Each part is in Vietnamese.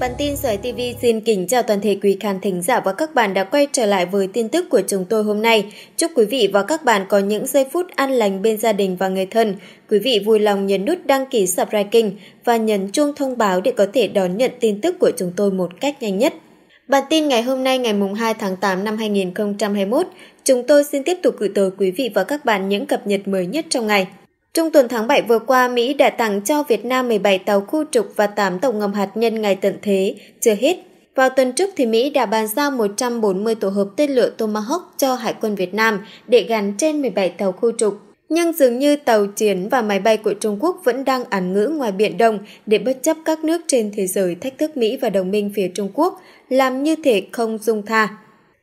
Bản tin Sởi TV xin kính chào toàn thể quý khán thính giả và các bạn đã quay trở lại với tin tức của chúng tôi hôm nay. Chúc quý vị và các bạn có những giây phút an lành bên gia đình và người thân. Quý vị vui lòng nhấn nút đăng ký subscribe kênh và nhấn chuông thông báo để có thể đón nhận tin tức của chúng tôi một cách nhanh nhất. Bản tin ngày hôm nay ngày 2 tháng 8 năm 2021, Chúng tôi xin tiếp tục gửi tới quý vị và các bạn những cập nhật mới nhất trong ngày. Trong tuần tháng 7 vừa qua, Mỹ đã tặng cho Việt Nam 17 tàu khu trục và 8 tàu ngầm hạt nhân ngày tận thế. Chưa hết, vào tuần trước thì Mỹ đã bàn giao 140 tổ hợp tên lửa Tomahawk cho Hải quân Việt Nam để gắn trên 17 tàu khu trục. Nhưng dường như tàu chiến và máy bay của Trung Quốc vẫn đang ẩn ngữ ngoài Biển Đông để bất chấp các nước trên thế giới thách thức Mỹ và đồng minh phía Trung Quốc, làm như thể không dung tha.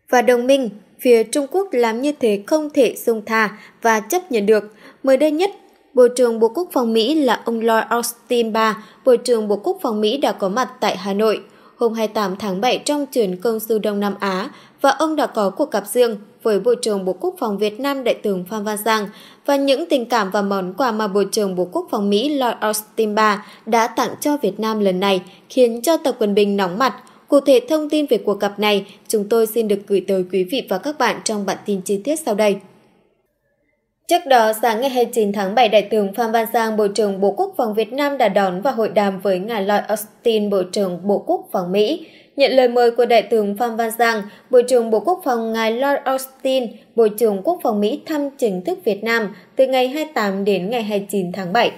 Và đồng minh, phía Trung Quốc làm như thế không thể dung tha và chấp nhận được. Mới đây nhất, Bộ trưởng Bộ Quốc phòng Mỹ là ông Lloyd Austin III, Bộ trưởng Bộ Quốc phòng Mỹ đã có mặt tại Hà Nội hôm 28 tháng 7 trong chuyến công du Đông Nam Á và ông đã có cuộc gặp riêng với Bộ trưởng Bộ Quốc phòng Việt Nam Đại tướng Phan Văn Giang và những tình cảm và món quà mà Bộ trưởng Bộ Quốc phòng Mỹ Lloyd Austin III đã tặng cho Việt Nam lần này khiến cho Tập Cận Bình nóng mặt – Cụ thể thông tin về cuộc gặp này chúng tôi xin được gửi tới quý vị và các bạn trong bản tin chi tiết sau đây. Trước đó, sáng ngày 29 tháng 7, Đại tướng Phan Văn Giang, Bộ trưởng Bộ Quốc phòng Việt Nam đã đón và hội đàm với ngài Lloyd Austin, Bộ trưởng Bộ Quốc phòng Mỹ. Nhận lời mời của Đại tướng Phan Văn Giang, Bộ trưởng Bộ Quốc phòng ngài Lloyd Austin, Bộ trưởng Quốc phòng Mỹ thăm chính thức Việt Nam từ ngày 28 đến ngày 29 tháng 7.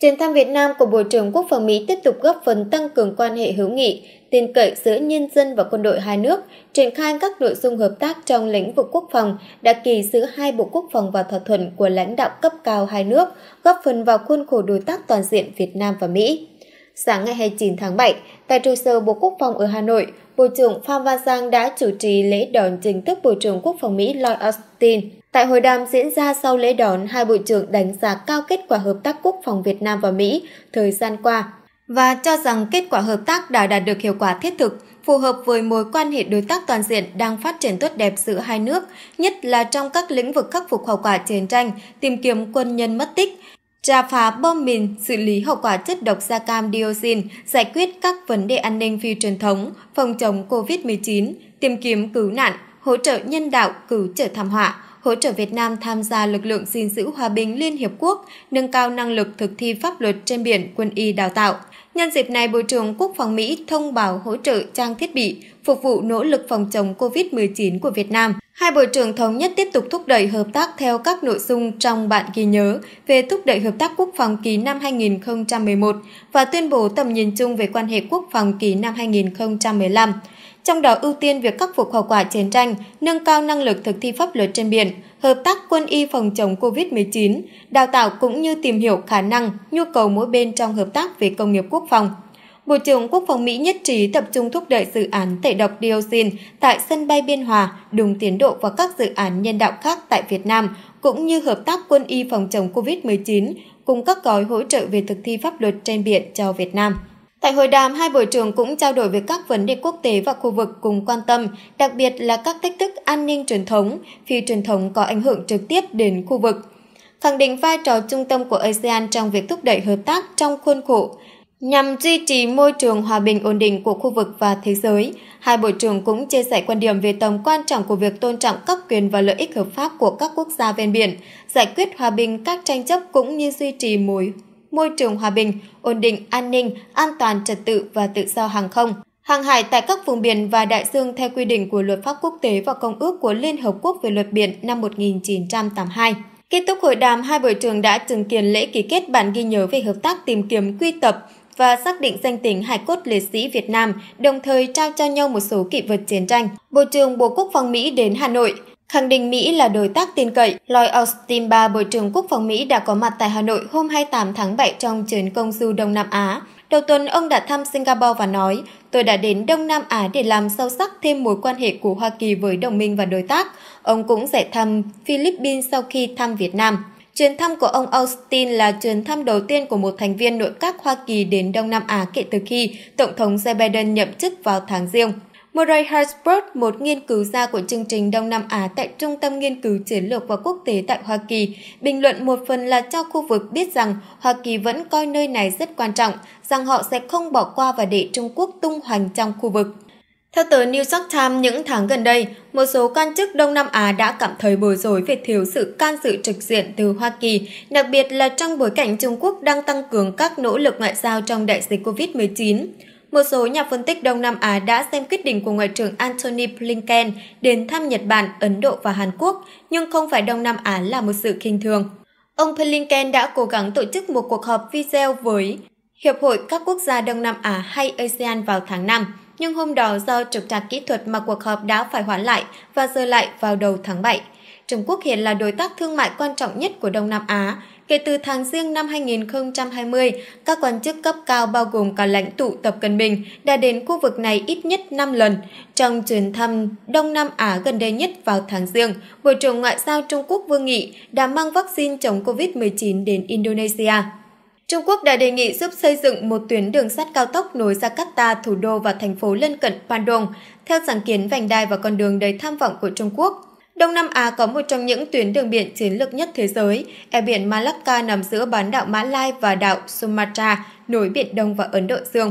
Chuyến thăm Việt Nam của Bộ trưởng Quốc phòng Mỹ tiếp tục góp phần tăng cường quan hệ hữu nghị, tin cậy giữa nhân dân và quân đội hai nước, triển khai các nội dung hợp tác trong lĩnh vực quốc phòng đã kỳ giữa hai Bộ Quốc phòng và thỏa thuận của lãnh đạo cấp cao hai nước, góp phần vào khuôn khổ đối tác toàn diện Việt Nam và Mỹ. Sáng ngày 29 tháng 7, tại trụ sở Bộ Quốc phòng ở Hà Nội, Bộ trưởng Phạm Văn Giang đã chủ trì lễ đón chính thức Bộ trưởng Quốc phòng Mỹ Lloyd Austin. Tại hội đàm diễn ra sau lễ đón, hai bộ trưởng đánh giá cao kết quả hợp tác quốc phòng Việt Nam và Mỹ thời gian qua, và cho rằng kết quả hợp tác đã đạt được hiệu quả thiết thực, phù hợp với mối quan hệ đối tác toàn diện đang phát triển tốt đẹp giữa hai nước, nhất là trong các lĩnh vực khắc phục hậu quả chiến tranh, tìm kiếm quân nhân mất tích, trà phá bom mìn, xử lý hậu quả chất độc da cam dioxin, giải quyết các vấn đề an ninh phi truyền thống, phòng chống COVID-19, tìm kiếm cứu nạn, hỗ trợ nhân đạo cứu trợ thảm họa, hỗ trợ Việt Nam tham gia lực lượng gìn giữ hòa bình Liên Hiệp Quốc, nâng cao năng lực thực thi pháp luật trên biển quân y đào tạo. Nhân dịp này, Bộ trưởng Quốc phòng Mỹ thông báo hỗ trợ trang thiết bị, phục vụ nỗ lực phòng chống COVID-19 của Việt Nam. Hai Bộ trưởng thống nhất tiếp tục thúc đẩy hợp tác theo các nội dung trong bản ghi nhớ về thúc đẩy hợp tác quốc phòng ký năm 2011 và tuyên bố tầm nhìn chung về quan hệ quốc phòng ký năm 2015 trong đó ưu tiên việc khắc phục hậu quả chiến tranh, nâng cao năng lực thực thi pháp luật trên biển, hợp tác quân y phòng chống COVID-19, đào tạo cũng như tìm hiểu khả năng, nhu cầu mỗi bên trong hợp tác về công nghiệp quốc phòng. Bộ trưởng Quốc phòng Mỹ nhất trí tập trung thúc đẩy dự án tẩy độc dioxin tại sân bay Biên Hòa, đúng tiến độ và các dự án nhân đạo khác tại Việt Nam, cũng như hợp tác quân y phòng chống COVID-19, cùng các gói hỗ trợ về thực thi pháp luật trên biển cho Việt Nam. Tại hội đàm, hai bộ trưởng cũng trao đổi về các vấn đề quốc tế và khu vực cùng quan tâm, đặc biệt là các thách thức an ninh truyền thống, phi truyền thống có ảnh hưởng trực tiếp đến khu vực. Khẳng định vai trò trung tâm của ASEAN trong việc thúc đẩy hợp tác trong khuôn khổ, nhằm duy trì môi trường hòa bình ổn định của khu vực và thế giới. Hai bộ trưởng cũng chia sẻ quan điểm về tầm quan trọng của việc tôn trọng các quyền và lợi ích hợp pháp của các quốc gia ven biển, giải quyết hòa bình các tranh chấp cũng như duy trì mối môi trường hòa bình, ổn định an ninh, an toàn trật tự và tự do hàng không. Hàng hải tại các vùng biển và đại dương theo quy định của luật pháp quốc tế và công ước của Liên Hợp Quốc về luật biển năm 1982. Kết thúc hội đàm, hai bộ trưởng đã chứng kiến lễ ký kết bản ghi nhớ về hợp tác tìm kiếm quy tập và xác định danh tính hải cốt liệt sĩ Việt Nam, đồng thời trao cho nhau một số kỷ vật chiến tranh. Bộ trưởng Bộ Quốc phòng Mỹ đến Hà Nội, khẳng định Mỹ là đối tác tin cậy. Lloyd Austin ba Bộ trưởng Quốc phòng Mỹ đã có mặt tại Hà Nội hôm 28 tháng 7 trong chuyến công du Đông Nam Á. Đầu tuần, ông đã thăm Singapore và nói, tôi đã đến Đông Nam Á để làm sâu sắc thêm mối quan hệ của Hoa Kỳ với đồng minh và đối tác. Ông cũng sẽ thăm Philippines sau khi thăm Việt Nam. Chuyến thăm của ông Austin là chuyến thăm đầu tiên của một thành viên nội các Hoa Kỳ đến Đông Nam Á kể từ khi Tổng thống Joe Biden nhậm chức vào tháng riêng. Murray Hartsburg, một nghiên cứu gia của chương trình Đông Nam Á tại Trung tâm Nghiên cứu Chiến lược và Quốc tế tại Hoa Kỳ, bình luận một phần là cho khu vực biết rằng Hoa Kỳ vẫn coi nơi này rất quan trọng, rằng họ sẽ không bỏ qua và để Trung Quốc tung hoành trong khu vực. Theo tờ New York Times, những tháng gần đây, một số quan chức Đông Nam Á đã cảm thấy bối rối về thiếu sự can dự trực diện từ Hoa Kỳ, đặc biệt là trong bối cảnh Trung Quốc đang tăng cường các nỗ lực ngoại giao trong đại dịch COVID-19 một số nhà phân tích Đông Nam Á đã xem quyết định của Ngoại trưởng Antony Blinken đến thăm Nhật Bản, Ấn Độ và Hàn Quốc, nhưng không phải Đông Nam Á là một sự kinh thường. Ông Blinken đã cố gắng tổ chức một cuộc họp video với Hiệp hội các quốc gia Đông Nam Á hay ASEAN vào tháng 5, nhưng hôm đó do trục trặc kỹ thuật mà cuộc họp đã phải hoãn lại và rơi lại vào đầu tháng 7. Trung Quốc hiện là đối tác thương mại quan trọng nhất của Đông Nam Á, Kể từ tháng riêng năm 2020, các quan chức cấp cao bao gồm cả lãnh tụ Tập Cận Bình đã đến khu vực này ít nhất 5 lần. Trong chuyến thăm Đông Nam Á gần đây nhất vào tháng riêng, Bộ trưởng Ngoại giao Trung Quốc Vương Nghị đã mang vaccine chống COVID-19 đến Indonesia. Trung Quốc đã đề nghị giúp xây dựng một tuyến đường sắt cao tốc nối Jakarta, thủ đô và thành phố lân cận Bandung, theo sáng kiến vành đai và con đường đầy tham vọng của Trung Quốc. Đông Nam Á có một trong những tuyến đường biển chiến lược nhất thế giới. Eo biển Malacca nằm giữa bán đảo Mã Lai và đảo Sumatra, nối Biển Đông và Ấn Độ Dương.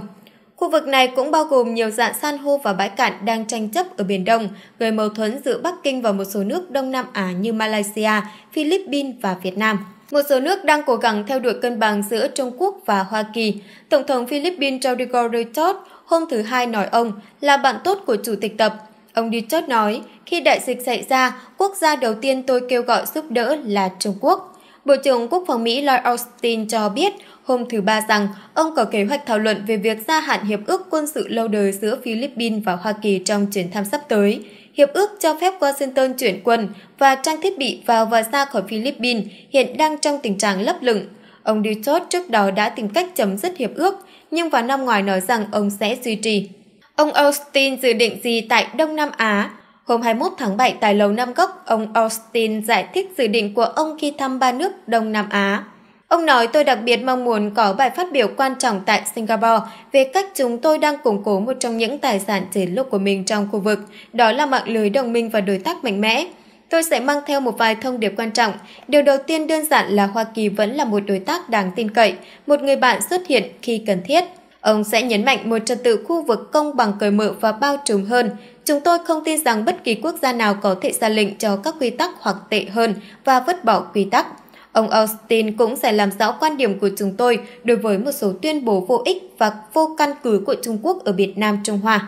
Khu vực này cũng bao gồm nhiều dạng san hô và bãi cạn đang tranh chấp ở Biển Đông, gây mâu thuẫn giữa Bắc Kinh và một số nước Đông Nam Á như Malaysia, Philippines và Việt Nam. Một số nước đang cố gắng theo đuổi cân bằng giữa Trung Quốc và Hoa Kỳ. Tổng thống Philippines Rodrigo Duterte hôm thứ Hai nói ông là bạn tốt của Chủ tịch Tập, Ông đi nói, khi đại dịch xảy ra, quốc gia đầu tiên tôi kêu gọi giúp đỡ là Trung Quốc. Bộ trưởng Quốc phòng Mỹ Lloyd Austin cho biết hôm thứ Ba rằng ông có kế hoạch thảo luận về việc gia hạn hiệp ước quân sự lâu đời giữa Philippines và Hoa Kỳ trong chuyến thăm sắp tới. Hiệp ước cho phép Washington chuyển quân và trang thiết bị vào và ra khỏi Philippines hiện đang trong tình trạng lấp lửng. Ông Duchot trước đó đã tìm cách chấm dứt hiệp ước, nhưng vào năm ngoài nói rằng ông sẽ duy trì. Ông Austin dự định gì tại Đông Nam Á? Hôm 21 tháng 7 tại Lầu Năm Góc, ông Austin giải thích dự định của ông khi thăm ba nước Đông Nam Á. Ông nói tôi đặc biệt mong muốn có bài phát biểu quan trọng tại Singapore về cách chúng tôi đang củng cố một trong những tài sản chiến lược của mình trong khu vực, đó là mạng lưới đồng minh và đối tác mạnh mẽ. Tôi sẽ mang theo một vài thông điệp quan trọng. Điều đầu tiên đơn giản là Hoa Kỳ vẫn là một đối tác đáng tin cậy, một người bạn xuất hiện khi cần thiết. Ông sẽ nhấn mạnh một trật tự khu vực công bằng cởi mở và bao trùm hơn. Chúng tôi không tin rằng bất kỳ quốc gia nào có thể ra lệnh cho các quy tắc hoặc tệ hơn và vứt bỏ quy tắc. Ông Austin cũng sẽ làm rõ quan điểm của chúng tôi đối với một số tuyên bố vô ích và vô căn cứ của Trung Quốc ở Việt Nam Trung Hoa.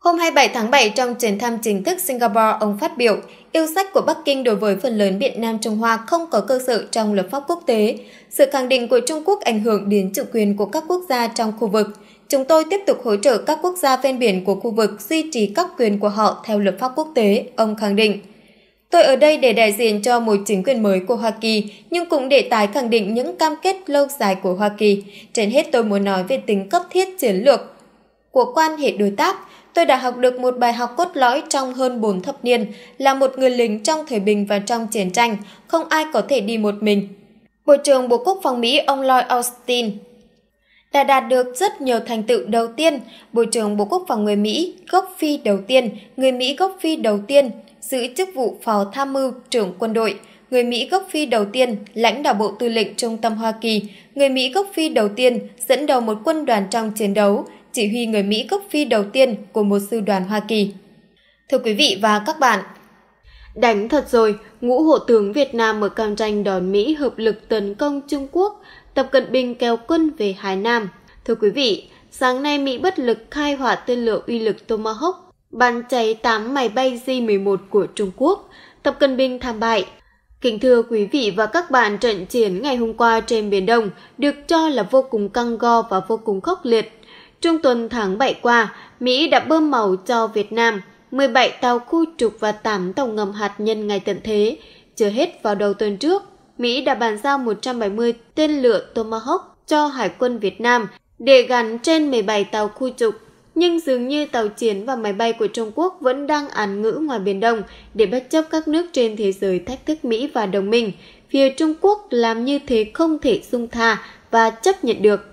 Hôm 27 tháng 7 trong chuyến thăm chính thức Singapore, ông phát biểu, yêu sách của Bắc Kinh đối với phần lớn Việt Nam Trung Hoa không có cơ sở trong luật pháp quốc tế. Sự khẳng định của Trung Quốc ảnh hưởng đến chủ quyền của các quốc gia trong khu vực. Chúng tôi tiếp tục hỗ trợ các quốc gia ven biển của khu vực duy trì các quyền của họ theo luật pháp quốc tế, ông khẳng định. Tôi ở đây để đại diện cho một chính quyền mới của Hoa Kỳ, nhưng cũng để tái khẳng định những cam kết lâu dài của Hoa Kỳ. Trên hết tôi muốn nói về tính cấp thiết chiến lược của quan hệ đối tác – tôi đã học được một bài học cốt lõi trong hơn 4 thập niên là một người lính trong thời bình và trong chiến tranh, không ai có thể đi một mình. Bộ trưởng Bộ Quốc phòng Mỹ ông Lloyd Austin đã đạt được rất nhiều thành tựu đầu tiên, Bộ trưởng Bộ Quốc phòng người Mỹ gốc Phi đầu tiên, người Mỹ gốc Phi đầu tiên giữ chức vụ Phó Tham mưu trưởng quân đội, người Mỹ gốc Phi đầu tiên lãnh đạo Bộ Tư lệnh Trung tâm Hoa Kỳ, người Mỹ gốc Phi đầu tiên dẫn đầu một quân đoàn trong chiến đấu, chỉ huy người Mỹ gốc Phi đầu tiên của một sư đoàn Hoa Kỳ. Thưa quý vị và các bạn, Đánh thật rồi, ngũ hộ tướng Việt Nam ở cam tranh đòn Mỹ hợp lực tấn công Trung Quốc, Tập Cận Bình kéo quân về Hải Nam. Thưa quý vị, sáng nay Mỹ bất lực khai hỏa tên lửa uy lực Tomahawk, bắn cháy 8 máy bay J-11 của Trung Quốc. Tập Cận Bình tham bại. Kính thưa quý vị và các bạn, trận chiến ngày hôm qua trên Biển Đông được cho là vô cùng căng go và vô cùng khốc liệt Trung tuần tháng 7 qua, Mỹ đã bơm màu cho Việt Nam 17 tàu khu trục và 8 tàu ngầm hạt nhân ngày tận thế. Chưa hết vào đầu tuần trước, Mỹ đã bàn giao 170 tên lửa Tomahawk cho Hải quân Việt Nam để gắn trên 17 tàu khu trục. Nhưng dường như tàu chiến và máy bay của Trung Quốc vẫn đang án ngữ ngoài Biển Đông để bất chấp các nước trên thế giới thách thức Mỹ và đồng minh. Phía Trung Quốc làm như thế không thể dung tha và chấp nhận được.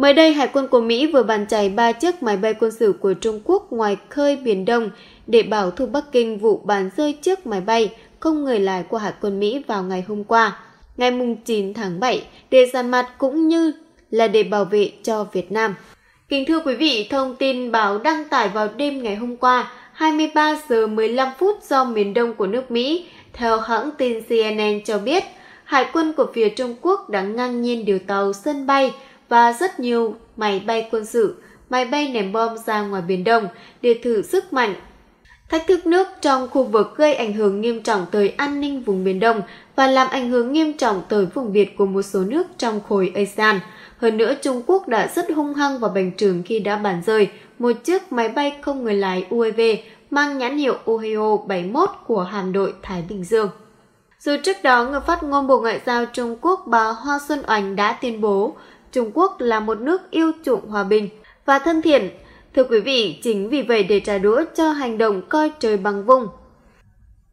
Mới đây, Hải quân của Mỹ vừa bàn chảy ba chiếc máy bay quân sự của Trung Quốc ngoài khơi Biển Đông để bảo thủ Bắc Kinh vụ bàn rơi chiếc máy bay không người lái của Hải quân Mỹ vào ngày hôm qua, ngày 9 tháng 7, để giàn mặt cũng như là để bảo vệ cho Việt Nam. Kính thưa quý vị, thông tin báo đăng tải vào đêm ngày hôm qua, 23 giờ 15 phút do miền đông của nước Mỹ, theo hãng tin CNN cho biết, Hải quân của phía Trung Quốc đã ngang nhiên điều tàu sân bay và rất nhiều máy bay quân sự, máy bay ném bom ra ngoài Biển Đông để thử sức mạnh. Thách thức nước trong khu vực gây ảnh hưởng nghiêm trọng tới an ninh vùng Biển Đông và làm ảnh hưởng nghiêm trọng tới vùng Việt của một số nước trong khối ASEAN. Hơn nữa, Trung Quốc đã rất hung hăng và bành trướng khi đã bàn rơi một chiếc máy bay không người lái UAV mang nhãn hiệu Ohio 71 của hạm đội Thái Bình Dương. Dù trước đó, người phát ngôn Bộ Ngoại giao Trung Quốc bà Hoa Xuân oanh đã tuyên bố Trung Quốc là một nước yêu chuộng hòa bình và thân thiện. Thưa quý vị, chính vì vậy để trả đũa cho hành động coi trời bằng vùng.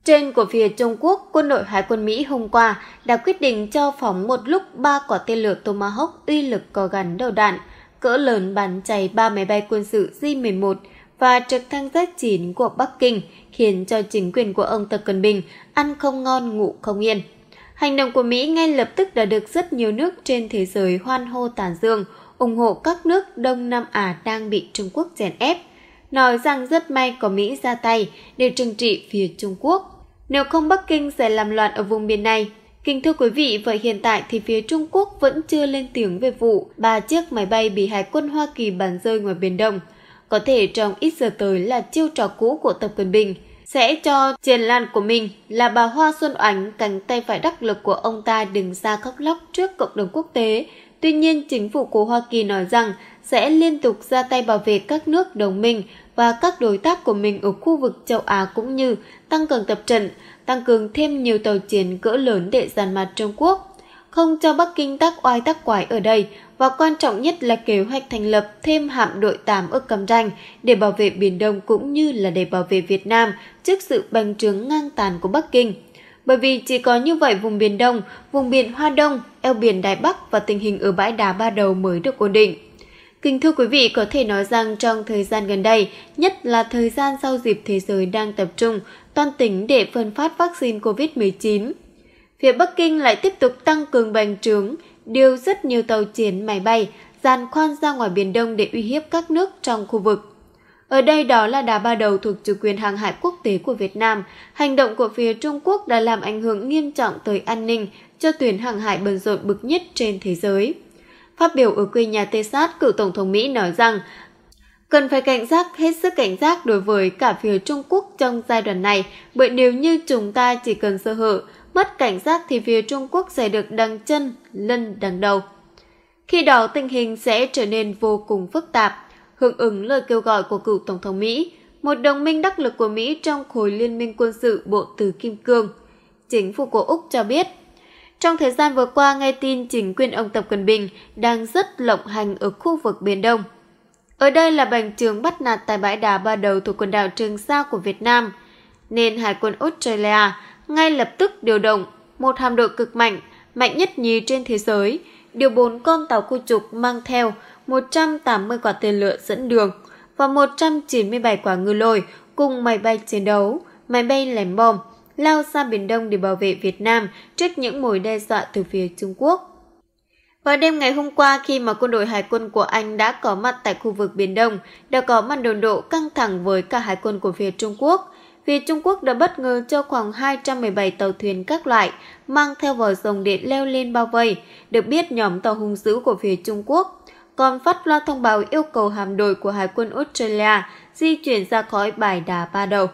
Trên của phía Trung Quốc, quân đội Hải quân Mỹ hôm qua đã quyết định cho phóng một lúc ba quả tên lửa Tomahawk uy lực có gắn đầu đạn, cỡ lớn bắn chảy ba máy bay quân sự J-11 và trực thăng Z-9 của Bắc Kinh, khiến cho chính quyền của ông Tập Cận Bình ăn không ngon ngủ không yên. Hành động của Mỹ ngay lập tức đã được rất nhiều nước trên thế giới hoan hô tản dương, ủng hộ các nước Đông Nam Á đang bị Trung Quốc chèn ép, nói rằng rất may có Mỹ ra tay để trừng trị phía Trung Quốc. Nếu không Bắc Kinh sẽ làm loạn ở vùng biển này. Kính thưa quý vị, vậy hiện tại thì phía Trung Quốc vẫn chưa lên tiếng về vụ ba chiếc máy bay bị Hải quân Hoa Kỳ bắn rơi ngoài Biển Đông. Có thể trong ít giờ tới là chiêu trò cũ của Tập Cận Bình – sẽ cho triền lan của mình là bà Hoa Xuân Oánh cánh tay phải đắc lực của ông ta đừng ra khóc lóc trước cộng đồng quốc tế. Tuy nhiên, chính phủ của Hoa Kỳ nói rằng sẽ liên tục ra tay bảo vệ các nước đồng minh và các đối tác của mình ở khu vực châu Á cũng như tăng cường tập trận, tăng cường thêm nhiều tàu chiến cỡ lớn để giàn mặt Trung Quốc. Không cho Bắc Kinh tác oai tác quái ở đây, và quan trọng nhất là kế hoạch thành lập thêm hạm đội 8 ở Cam Ranh để bảo vệ Biển Đông cũng như là để bảo vệ Việt Nam trước sự bành trướng ngang tàn của Bắc Kinh. Bởi vì chỉ có như vậy vùng Biển Đông, vùng biển Hoa Đông, eo biển Đài Bắc và tình hình ở bãi đá Ba Đầu mới được ổn định. Kính thưa quý vị, có thể nói rằng trong thời gian gần đây, nhất là thời gian sau dịp thế giới đang tập trung, toàn tỉnh để phân phát vaccine COVID-19. Phía Bắc Kinh lại tiếp tục tăng cường bành trướng, điều rất nhiều tàu chiến máy bay dàn khoan ra ngoài Biển Đông để uy hiếp các nước trong khu vực. Ở đây đó là đá ba đầu thuộc chủ quyền hàng hải quốc tế của Việt Nam. Hành động của phía Trung Quốc đã làm ảnh hưởng nghiêm trọng tới an ninh cho tuyến hàng hải bận rộn bực nhất trên thế giới. Phát biểu ở quê nhà Tê Sát, cựu Tổng thống Mỹ nói rằng cần phải cảnh giác hết sức cảnh giác đối với cả phía Trung Quốc trong giai đoạn này bởi nếu như chúng ta chỉ cần sơ hở mất cảnh giác thì phía Trung Quốc sẽ được đằng chân, lân đằng đầu. Khi đó tình hình sẽ trở nên vô cùng phức tạp, hưởng ứng lời kêu gọi của cựu Tổng thống Mỹ, một đồng minh đắc lực của Mỹ trong khối liên minh quân sự Bộ Tứ Kim Cương. Chính phủ của Úc cho biết, trong thời gian vừa qua nghe tin chính quyền ông Tập Cận Bình đang rất lộng hành ở khu vực Biển Đông. Ở đây là bành trường bắt nạt tại bãi đá ba đầu thuộc quần đảo Trường Sa của Việt Nam, nên Hải quân Australia ngay lập tức điều động một hạm đội cực mạnh, mạnh nhất nhì trên thế giới, điều bốn con tàu khu trục mang theo 180 quả tên lửa dẫn đường và 197 quả ngư lôi cùng máy bay chiến đấu, máy bay lẻm bom lao ra Biển Đông để bảo vệ Việt Nam trước những mối đe dọa từ phía Trung Quốc. Vào đêm ngày hôm qua khi mà quân đội hải quân của Anh đã có mặt tại khu vực Biển Đông, đã có màn đồn độ căng thẳng với cả hải quân của phía Trung Quốc vì Trung Quốc đã bất ngờ cho khoảng 217 tàu thuyền các loại mang theo vòi rồng để leo lên bao vây, được biết nhóm tàu hung dữ của phía Trung Quốc. Còn phát loa thông báo yêu cầu hạm đội của Hải quân Australia di chuyển ra khỏi bãi đá ba đầu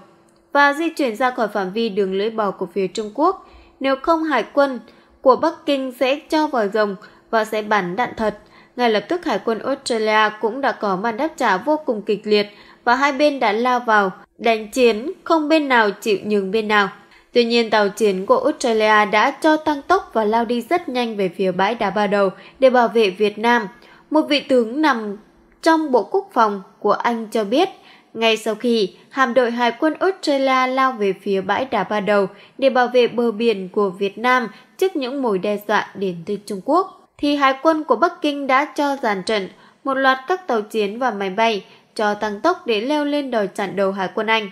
và di chuyển ra khỏi phạm vi đường lưỡi bò của phía Trung Quốc. Nếu không hải quân của Bắc Kinh sẽ cho vòi rồng và sẽ bắn đạn thật. Ngay lập tức Hải quân Australia cũng đã có màn đáp trả vô cùng kịch liệt và hai bên đã lao vào đánh chiến không bên nào chịu nhường bên nào. Tuy nhiên tàu chiến của Australia đã cho tăng tốc và lao đi rất nhanh về phía bãi đá ba đầu để bảo vệ Việt Nam. Một vị tướng nằm trong Bộ Quốc phòng của Anh cho biết, ngay sau khi hạm đội Hải quân Australia lao về phía bãi đá ba đầu để bảo vệ bờ biển của Việt Nam trước những mối đe dọa đến từ Trung Quốc, thì Hải quân của Bắc Kinh đã cho dàn trận một loạt các tàu chiến và máy bay cho tăng tốc để leo lên đòi chặn đầu Hải quân Anh.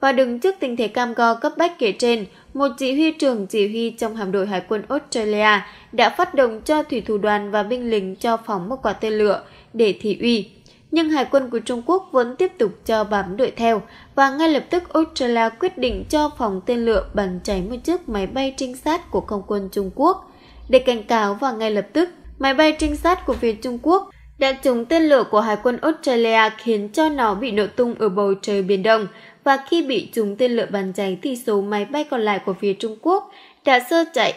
Và đứng trước tình thế cam go cấp bách kể trên, một chỉ huy trưởng chỉ huy trong hạm đội Hải quân Australia đã phát động cho thủy thủ đoàn và binh lính cho phóng một quả tên lửa để thị uy. Nhưng Hải quân của Trung Quốc vẫn tiếp tục cho bám đuổi theo và ngay lập tức Australia quyết định cho phóng tên lửa bắn cháy một chiếc máy bay trinh sát của không quân Trung Quốc để cảnh cáo và ngay lập tức máy bay trinh sát của phía Trung Quốc Đạn trúng tên lửa của Hải quân Australia khiến cho nó bị nổ tung ở bầu trời Biển Đông và khi bị trúng tên lửa bắn cháy thì số máy bay còn lại của phía Trung Quốc đã sơ chạy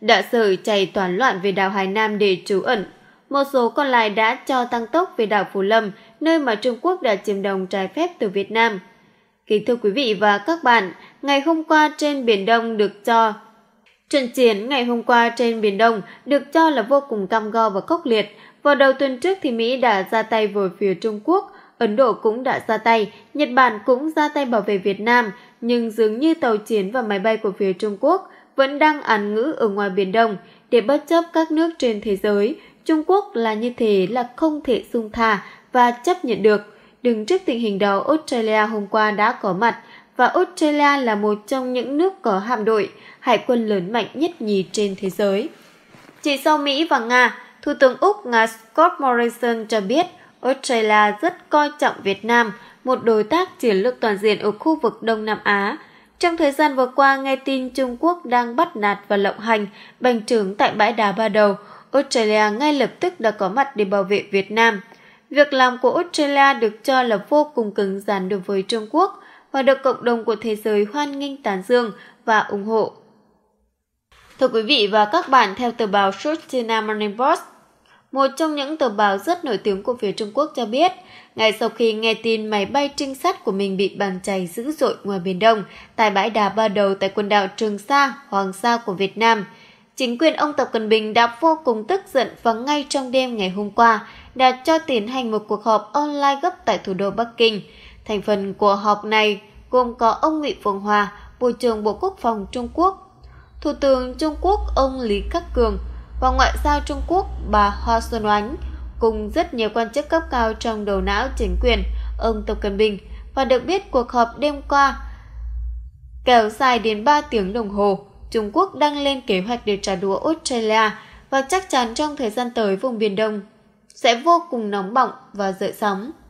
đã sởi chạy toán loạn về đảo Hải Nam để trú ẩn. Một số còn lại đã cho tăng tốc về đảo Phú Lâm, nơi mà Trung Quốc đã chiếm đồng trái phép từ Việt Nam. Kính thưa quý vị và các bạn, ngày hôm qua trên Biển Đông được cho Trận chiến ngày hôm qua trên Biển Đông được cho là vô cùng cam go và khốc liệt, vào đầu tuần trước thì Mỹ đã ra tay về phía Trung Quốc, Ấn Độ cũng đã ra tay, Nhật Bản cũng ra tay bảo vệ Việt Nam, nhưng dường như tàu chiến và máy bay của phía Trung Quốc vẫn đang án ngữ ở ngoài Biển Đông để bất chấp các nước trên thế giới. Trung Quốc là như thế là không thể dung thà và chấp nhận được. Đứng trước tình hình đó, Australia hôm qua đã có mặt và Australia là một trong những nước có hạm đội, hải quân lớn mạnh nhất nhì trên thế giới. Chỉ sau Mỹ và Nga, Thủ tướng Úc Scott Morrison cho biết Australia rất coi trọng Việt Nam, một đối tác chiến lược toàn diện ở khu vực Đông Nam Á. Trong thời gian vừa qua, nghe tin Trung Quốc đang bắt nạt và lộng hành bành trướng tại bãi đá Ba Đầu, Australia ngay lập tức đã có mặt để bảo vệ Việt Nam. Việc làm của Australia được cho là vô cùng cứng rắn đối với Trung Quốc và được cộng đồng của thế giới hoan nghênh tán dương và ủng hộ. Thưa quý vị và các bạn, theo tờ báo China Morning Post, một trong những tờ báo rất nổi tiếng của phía Trung Quốc cho biết, ngay sau khi nghe tin máy bay trinh sát của mình bị bàng cháy dữ dội ngoài Biển Đông, tại bãi đá ba đầu tại quần đảo Trường Sa, Hoàng Sa của Việt Nam, chính quyền ông Tập Cận Bình đã vô cùng tức giận và ngay trong đêm ngày hôm qua đã cho tiến hành một cuộc họp online gấp tại thủ đô Bắc Kinh. Thành phần của họp này gồm có ông Ngụy Phương Hòa, Bộ trưởng Bộ Quốc phòng Trung Quốc, Thủ tướng Trung Quốc ông Lý Khắc Cường, và Ngoại giao Trung Quốc bà Hoa Xuân Oánh cùng rất nhiều quan chức cấp cao trong đầu não chính quyền ông Tập Cận Bình và được biết cuộc họp đêm qua kéo dài đến 3 tiếng đồng hồ. Trung Quốc đang lên kế hoạch để trả đũa Australia và chắc chắn trong thời gian tới vùng Biển Đông sẽ vô cùng nóng bỏng và dậy sóng.